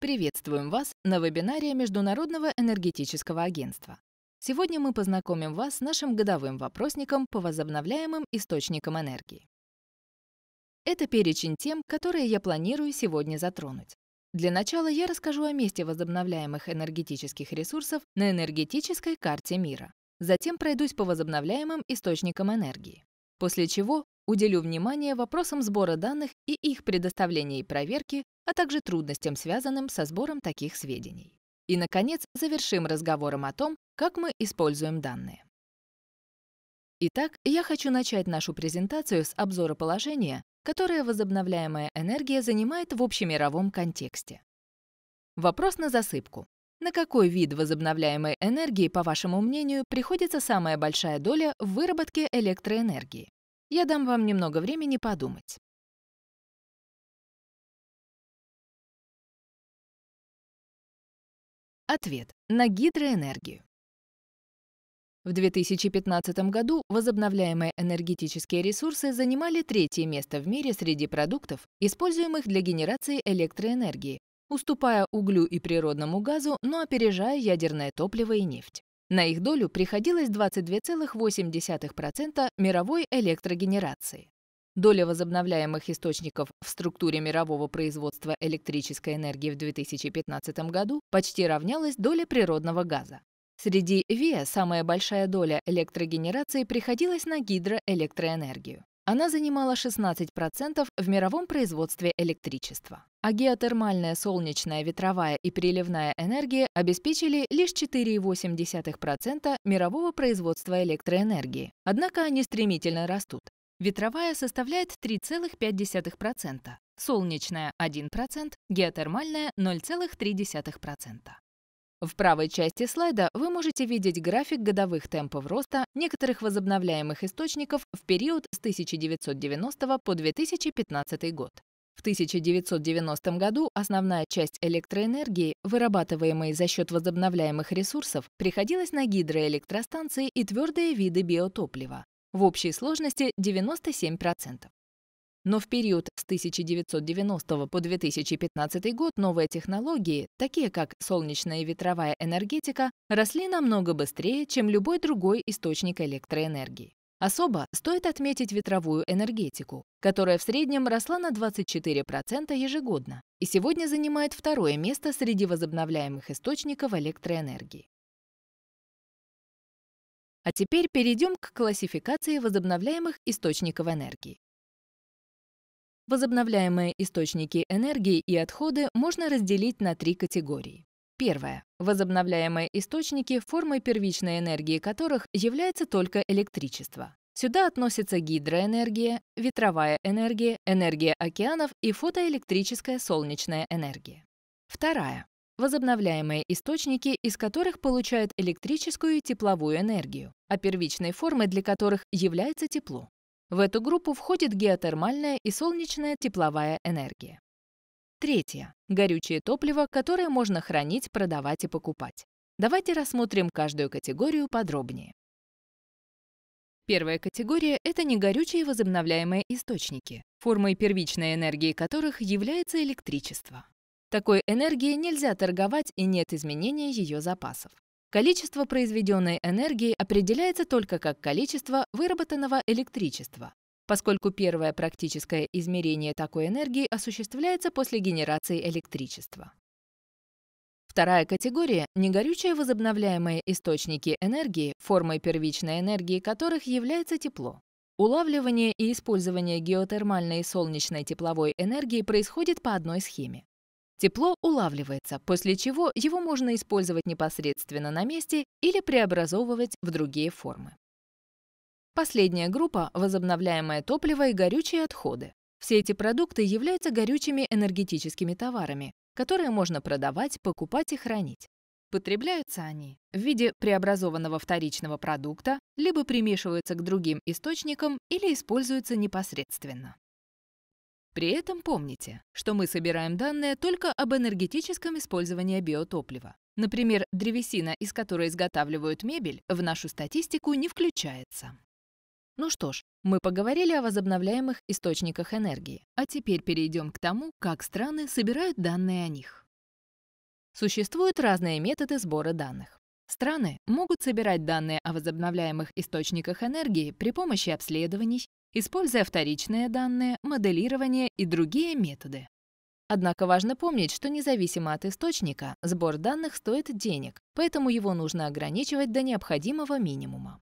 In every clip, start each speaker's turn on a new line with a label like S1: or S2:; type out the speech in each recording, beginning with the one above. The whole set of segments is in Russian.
S1: Приветствуем вас на вебинаре Международного энергетического агентства. Сегодня мы познакомим вас с нашим годовым вопросником по возобновляемым источникам энергии. Это перечень тем, которые я планирую сегодня затронуть. Для начала я расскажу о месте возобновляемых энергетических ресурсов на энергетической карте мира. Затем пройдусь по возобновляемым источникам энергии. После чего Уделю внимание вопросам сбора данных и их предоставления и проверки, а также трудностям, связанным со сбором таких сведений. И, наконец, завершим разговором о том, как мы используем данные. Итак, я хочу начать нашу презентацию с обзора положения, которое возобновляемая энергия занимает в общемировом контексте. Вопрос на засыпку. На какой вид возобновляемой энергии, по вашему мнению, приходится самая большая доля в выработке электроэнергии? Я дам вам немного времени подумать. Ответ на гидроэнергию. В 2015 году возобновляемые энергетические ресурсы занимали третье место в мире среди продуктов, используемых для генерации электроэнергии, уступая углю и природному газу, но опережая ядерное топливо и нефть. На их долю приходилось 22,8% мировой электрогенерации. Доля возобновляемых источников в структуре мирового производства электрической энергии в 2015 году почти равнялась доле природного газа. Среди ВИА самая большая доля электрогенерации приходилась на гидроэлектроэнергию. Она занимала 16% в мировом производстве электричества а геотермальная, солнечная, ветровая и приливная энергия обеспечили лишь 4,8% мирового производства электроэнергии. Однако они стремительно растут. Ветровая составляет 3,5%, солнечная – 1%, геотермальная – 0,3%. В правой части слайда вы можете видеть график годовых темпов роста некоторых возобновляемых источников в период с 1990 по 2015 год. В 1990 году основная часть электроэнергии, вырабатываемой за счет возобновляемых ресурсов, приходилась на гидроэлектростанции и твердые виды биотоплива. В общей сложности 97%. Но в период с 1990 по 2015 год новые технологии, такие как солнечная и ветровая энергетика, росли намного быстрее, чем любой другой источник электроэнергии. Особо стоит отметить ветровую энергетику, которая в среднем росла на 24% ежегодно и сегодня занимает второе место среди возобновляемых источников электроэнергии. А теперь перейдем к классификации возобновляемых источников энергии. Возобновляемые источники энергии и отходы можно разделить на три категории. Первое. Возобновляемые источники, формы первичной энергии которых является только электричество. Сюда относятся гидроэнергия, ветровая энергия, энергия океанов и фотоэлектрическая солнечная энергия. Вторая. Возобновляемые источники, из которых получают электрическую и тепловую энергию, а первичной формы для которых является тепло. В эту группу входит геотермальная и солнечная тепловая энергия. Третье. Горючее топливо, которое можно хранить, продавать и покупать. Давайте рассмотрим каждую категорию подробнее. Первая категория – это негорючие возобновляемые источники, формой первичной энергии которых является электричество. Такой энергии нельзя торговать и нет изменения ее запасов. Количество произведенной энергии определяется только как количество выработанного электричества, поскольку первое практическое измерение такой энергии осуществляется после генерации электричества. Вторая категория – негорючие возобновляемые источники энергии, формой первичной энергии которых является тепло. Улавливание и использование геотермальной и солнечной тепловой энергии происходит по одной схеме. Тепло улавливается, после чего его можно использовать непосредственно на месте или преобразовывать в другие формы. Последняя группа – возобновляемое топливо и горючие отходы. Все эти продукты являются горючими энергетическими товарами, которые можно продавать, покупать и хранить. Потребляются они в виде преобразованного вторичного продукта, либо примешиваются к другим источникам или используются непосредственно. При этом помните, что мы собираем данные только об энергетическом использовании биотоплива. Например, древесина, из которой изготавливают мебель, в нашу статистику не включается. Ну что ж, мы поговорили о возобновляемых источниках энергии, а теперь перейдем к тому, как страны собирают данные о них. Существуют разные методы сбора данных. Страны могут собирать данные о возобновляемых источниках энергии при помощи обследований, используя вторичные данные, моделирование и другие методы. Однако важно помнить, что независимо от источника, сбор данных стоит денег, поэтому его нужно ограничивать до необходимого минимума.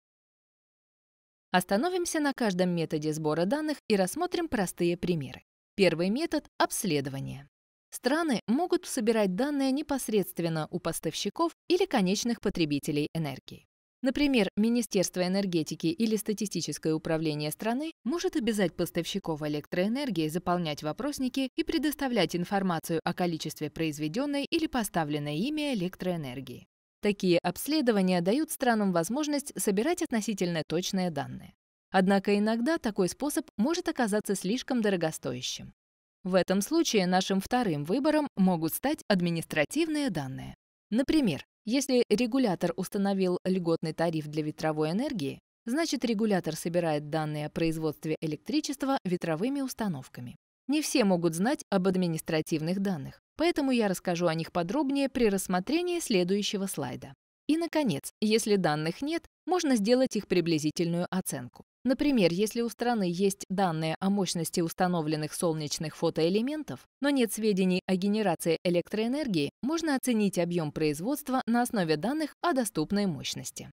S1: Остановимся на каждом методе сбора данных и рассмотрим простые примеры. Первый метод – обследование. Страны могут собирать данные непосредственно у поставщиков или конечных потребителей энергии. Например, Министерство энергетики или статистическое управление страны может обязать поставщиков электроэнергии заполнять вопросники и предоставлять информацию о количестве произведенной или поставленной ими электроэнергии. Такие обследования дают странам возможность собирать относительно точные данные. Однако иногда такой способ может оказаться слишком дорогостоящим. В этом случае нашим вторым выбором могут стать административные данные. Например, если регулятор установил льготный тариф для ветровой энергии, значит регулятор собирает данные о производстве электричества ветровыми установками. Не все могут знать об административных данных. Поэтому я расскажу о них подробнее при рассмотрении следующего слайда. И, наконец, если данных нет, можно сделать их приблизительную оценку. Например, если у страны есть данные о мощности установленных солнечных фотоэлементов, но нет сведений о генерации электроэнергии, можно оценить объем производства на основе данных о доступной мощности.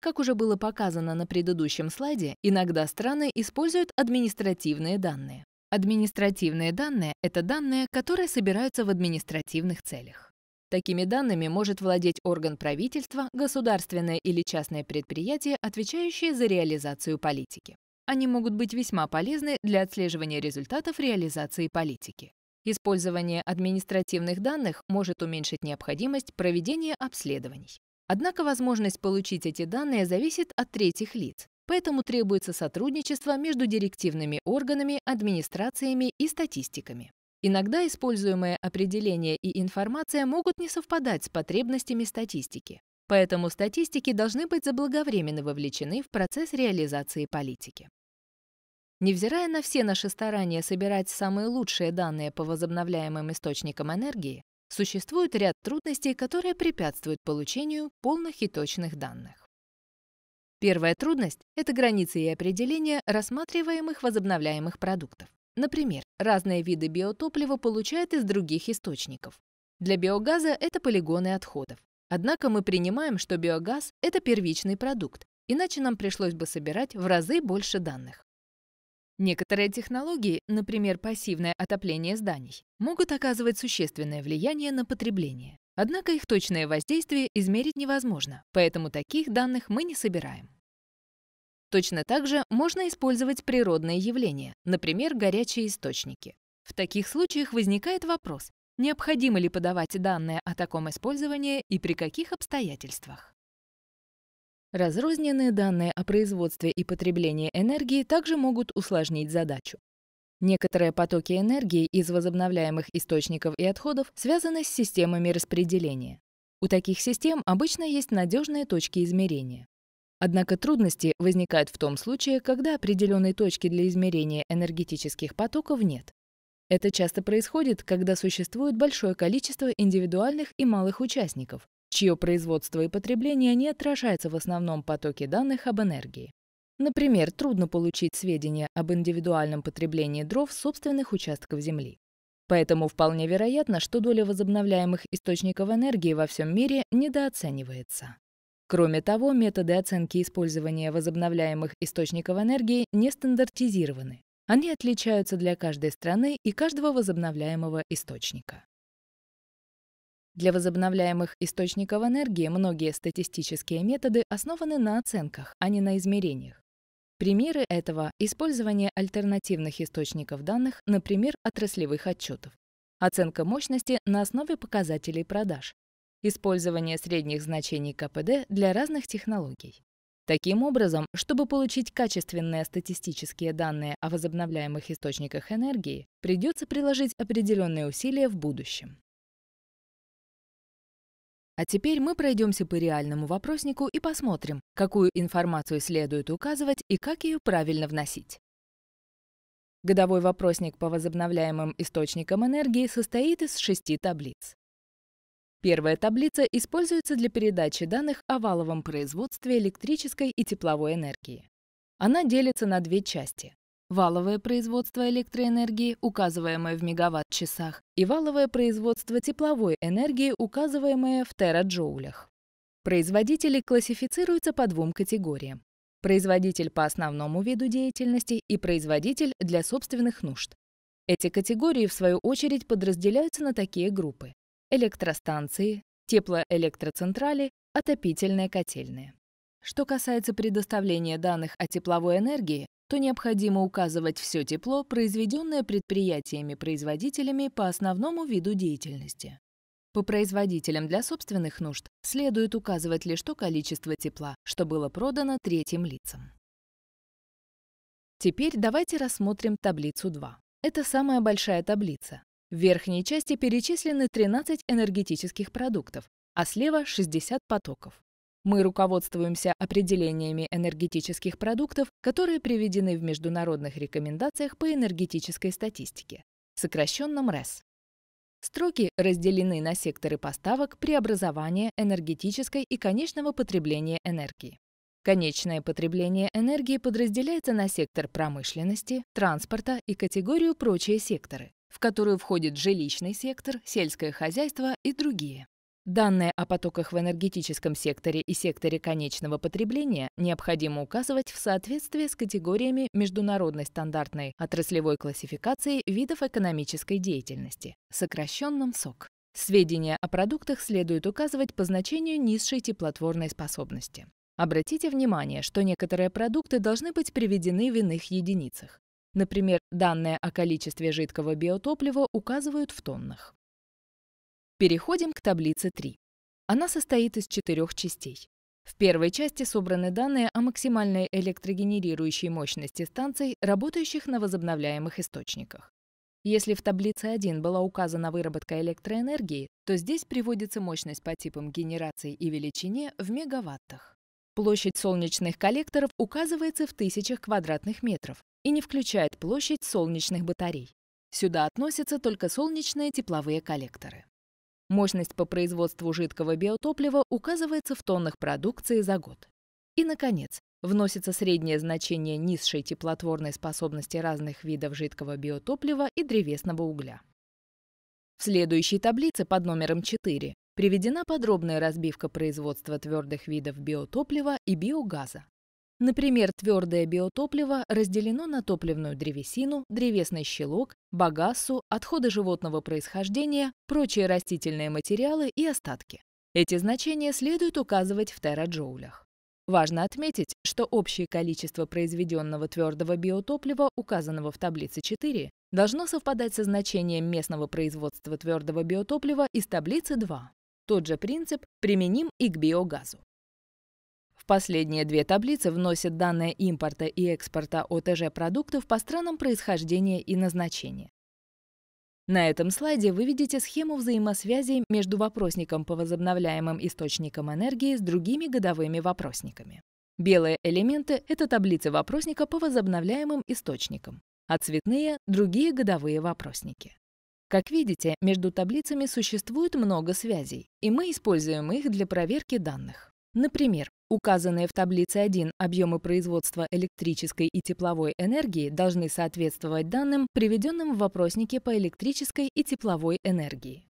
S1: Как уже было показано на предыдущем слайде, иногда страны используют административные данные. Административные данные — это данные, которые собираются в административных целях. Такими данными может владеть орган правительства, государственное или частное предприятие, отвечающее за реализацию политики. Они могут быть весьма полезны для отслеживания результатов реализации политики. Использование административных данных может уменьшить необходимость проведения обследований. Однако возможность получить эти данные зависит от третьих лиц, поэтому требуется сотрудничество между директивными органами, администрациями и статистиками. Иногда используемые определения и информация могут не совпадать с потребностями статистики, поэтому статистики должны быть заблаговременно вовлечены в процесс реализации политики. Невзирая на все наши старания собирать самые лучшие данные по возобновляемым источникам энергии, существует ряд трудностей, которые препятствуют получению полных и точных данных. Первая трудность – это границы и определения рассматриваемых возобновляемых продуктов. Например, разные виды биотоплива получают из других источников. Для биогаза это полигоны отходов. Однако мы принимаем, что биогаз – это первичный продукт, иначе нам пришлось бы собирать в разы больше данных. Некоторые технологии, например, пассивное отопление зданий, могут оказывать существенное влияние на потребление. Однако их точное воздействие измерить невозможно, поэтому таких данных мы не собираем. Точно так же можно использовать природные явления, например, горячие источники. В таких случаях возникает вопрос, необходимо ли подавать данные о таком использовании и при каких обстоятельствах. Разрозненные данные о производстве и потреблении энергии также могут усложнить задачу. Некоторые потоки энергии из возобновляемых источников и отходов связаны с системами распределения. У таких систем обычно есть надежные точки измерения. Однако трудности возникают в том случае, когда определенной точки для измерения энергетических потоков нет. Это часто происходит, когда существует большое количество индивидуальных и малых участников, чье производство и потребление не отражается в основном потоке данных об энергии. Например, трудно получить сведения об индивидуальном потреблении дров собственных участков земли. Поэтому вполне вероятно, что доля возобновляемых источников энергии во всем мире недооценивается. Кроме того, методы оценки использования возобновляемых источников энергии не стандартизированы. Они отличаются для каждой страны и каждого возобновляемого источника. Для возобновляемых источников энергии многие статистические методы основаны на оценках, а не на измерениях. Примеры этого – использование альтернативных источников данных, например, отраслевых отчетов, оценка мощности на основе показателей продаж, использование средних значений КПД для разных технологий. Таким образом, чтобы получить качественные статистические данные о возобновляемых источниках энергии, придется приложить определенные усилия в будущем. А теперь мы пройдемся по реальному вопроснику и посмотрим, какую информацию следует указывать и как ее правильно вносить. Годовой вопросник по возобновляемым источникам энергии состоит из шести таблиц. Первая таблица используется для передачи данных о валовом производстве электрической и тепловой энергии. Она делится на две части валовое производство электроэнергии, указываемое в мегаватт-часах, и валовое производство тепловой энергии, указываемое в тераджоулях. Производители классифицируются по двум категориям. Производитель по основному виду деятельности и производитель для собственных нужд. Эти категории, в свою очередь, подразделяются на такие группы. Электростанции, теплоэлектроцентрали, отопительные котельные. Что касается предоставления данных о тепловой энергии, то необходимо указывать все тепло, произведенное предприятиями-производителями по основному виду деятельности. По производителям для собственных нужд следует указывать лишь то количество тепла, что было продано третьим лицам. Теперь давайте рассмотрим таблицу 2. Это самая большая таблица. В верхней части перечислены 13 энергетических продуктов, а слева 60 потоков. Мы руководствуемся определениями энергетических продуктов, которые приведены в международных рекомендациях по энергетической статистике, сокращенно РЭС). Строки разделены на секторы поставок, преобразования энергетической и конечного потребления энергии. Конечное потребление энергии подразделяется на сектор промышленности, транспорта и категорию прочие секторы, в которую входит жилищный сектор, сельское хозяйство и другие. Данные о потоках в энергетическом секторе и секторе конечного потребления необходимо указывать в соответствии с категориями международной стандартной отраслевой классификации видов экономической деятельности, сокращенном СОК. Сведения о продуктах следует указывать по значению низшей теплотворной способности. Обратите внимание, что некоторые продукты должны быть приведены в иных единицах. Например, данные о количестве жидкого биотоплива указывают в тоннах. Переходим к таблице 3. Она состоит из четырех частей. В первой части собраны данные о максимальной электрогенерирующей мощности станций, работающих на возобновляемых источниках. Если в таблице 1 была указана выработка электроэнергии, то здесь приводится мощность по типам генерации и величине в мегаваттах. Площадь солнечных коллекторов указывается в тысячах квадратных метров и не включает площадь солнечных батарей. Сюда относятся только солнечные тепловые коллекторы. Мощность по производству жидкого биотоплива указывается в тоннах продукции за год. И, наконец, вносится среднее значение низшей теплотворной способности разных видов жидкого биотоплива и древесного угля. В следующей таблице под номером 4 приведена подробная разбивка производства твердых видов биотоплива и биогаза, Например, твердое биотопливо разделено на топливную древесину, древесный щелок, багассу, отходы животного происхождения, прочие растительные материалы и остатки. Эти значения следует указывать в тераджоулях. Важно отметить, что общее количество произведенного твердого биотоплива, указанного в таблице 4, должно совпадать со значением местного производства твердого биотоплива из таблицы 2. Тот же принцип применим и к биогазу. Последние две таблицы вносят данные импорта и экспорта ОТЖ продуктов по странам происхождения и назначения. На этом слайде вы видите схему взаимосвязи между вопросником по возобновляемым источникам энергии с другими годовыми вопросниками. Белые элементы — это таблицы вопросника по возобновляемым источникам, а цветные — другие годовые вопросники. Как видите, между таблицами существует много связей, и мы используем их для проверки данных. Например, Указанные в таблице 1 объемы производства электрической и тепловой энергии должны соответствовать данным, приведенным в вопроснике по электрической и тепловой энергии.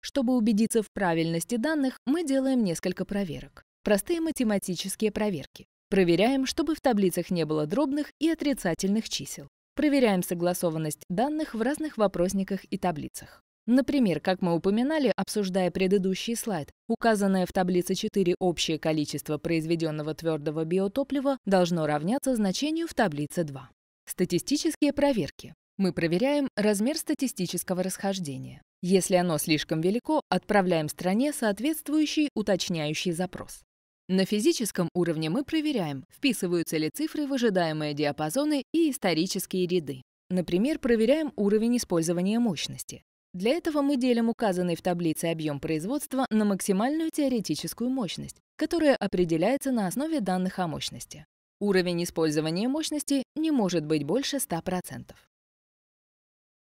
S1: Чтобы убедиться в правильности данных, мы делаем несколько проверок. Простые математические проверки. Проверяем, чтобы в таблицах не было дробных и отрицательных чисел. Проверяем согласованность данных в разных вопросниках и таблицах. Например, как мы упоминали, обсуждая предыдущий слайд, указанное в таблице 4 общее количество произведенного твердого биотоплива должно равняться значению в таблице 2. Статистические проверки. Мы проверяем размер статистического расхождения. Если оно слишком велико, отправляем стране соответствующий уточняющий запрос. На физическом уровне мы проверяем, вписываются ли цифры в ожидаемые диапазоны и исторические ряды. Например, проверяем уровень использования мощности. Для этого мы делим указанный в таблице объем производства на максимальную теоретическую мощность, которая определяется на основе данных о мощности. Уровень использования мощности не может быть больше 100%.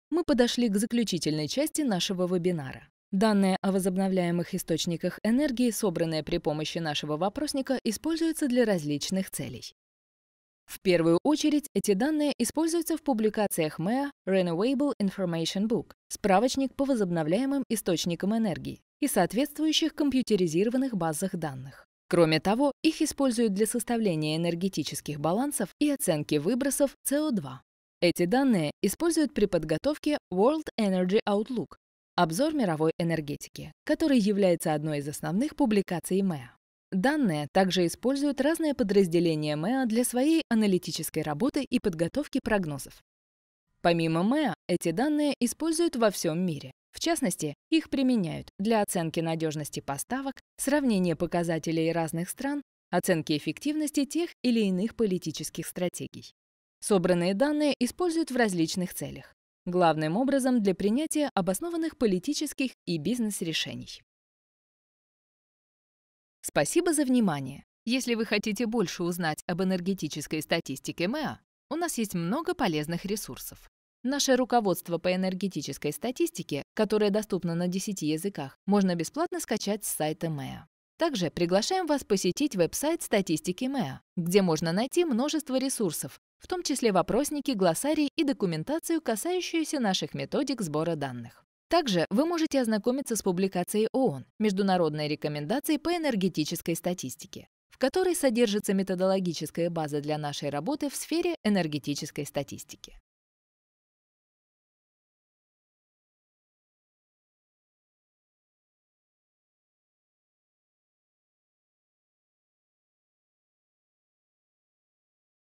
S1: Мы подошли к заключительной части нашего вебинара. Данные о возобновляемых источниках энергии, собранные при помощи нашего вопросника, используются для различных целей. В первую очередь эти данные используются в публикациях МЭА Renewable Information Book, справочник по возобновляемым источникам энергии и соответствующих компьютеризированных базах данных. Кроме того, их используют для составления энергетических балансов и оценки выбросов co 2 Эти данные используют при подготовке World Energy Outlook, обзор мировой энергетики, который является одной из основных публикаций МЭА. Данные также используют разные подразделения МЭА для своей аналитической работы и подготовки прогнозов. Помимо МЭА, эти данные используют во всем мире. В частности, их применяют для оценки надежности поставок, сравнения показателей разных стран, оценки эффективности тех или иных политических стратегий. Собранные данные используют в различных целях, главным образом для принятия обоснованных политических и бизнес-решений. Спасибо за внимание. Если вы хотите больше узнать об энергетической статистике МЭА, у нас есть много полезных ресурсов. Наше руководство по энергетической статистике, которое доступно на 10 языках, можно бесплатно скачать с сайта МЭА. Также приглашаем вас посетить веб-сайт статистики МЭА, где можно найти множество ресурсов, в том числе вопросники, глоссарии и документацию, касающуюся наших методик сбора данных. Также вы можете ознакомиться с публикацией ООН «Международные рекомендации по энергетической статистике», в которой содержится методологическая база для нашей работы в сфере энергетической статистики.